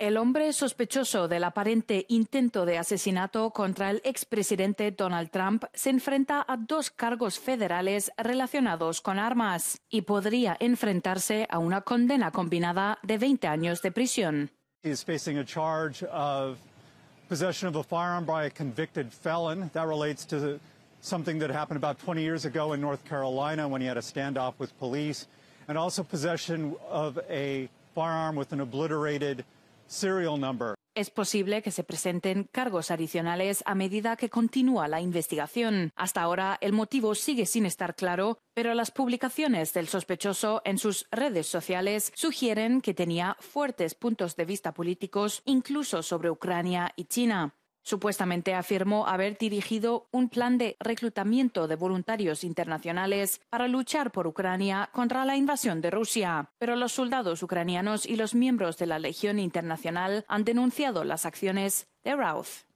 El hombre sospechoso del aparente intento de asesinato contra el expresidente Donald Trump se enfrenta a dos cargos federales relacionados con armas y podría enfrentarse a una condena combinada de 20 años de prisión. something that happened about 20 years ago in North Carolina when he had a standoff with police, and also possession of a firearm with an obliterated es posible que se presenten cargos adicionales a medida que continúa la investigación. Hasta ahora el motivo sigue sin estar claro, pero las publicaciones del sospechoso en sus redes sociales sugieren que tenía fuertes puntos de vista políticos incluso sobre Ucrania y China. Supuestamente afirmó haber dirigido un plan de reclutamiento de voluntarios internacionales para luchar por Ucrania contra la invasión de Rusia, pero los soldados ucranianos y los miembros de la Legión Internacional han denunciado las acciones de Routh.